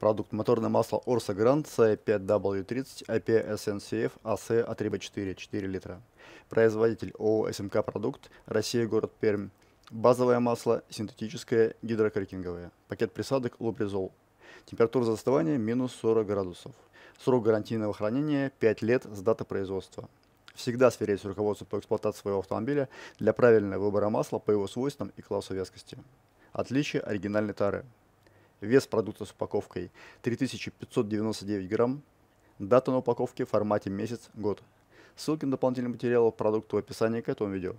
Продукт моторное масло Orsa Grand C5W30 APSNCF AC3B4 4 литра. Производитель ООО СМК «Продукт», Россия, город Пермь. Базовое масло, синтетическое, гидрокрекинговое. Пакет присадок «Лупризол». Температура застывания минус 40 градусов. Срок гарантийного хранения 5 лет с даты производства. Всегда сверяйте руководство по эксплуатации своего автомобиля для правильного выбора масла по его свойствам и классу вязкости. Отличие оригинальной тары – Вес продукта с упаковкой 3599 грамм. Дата на упаковке в формате месяц, год. Ссылки на дополнительные материалы продукту в описании к этому видео.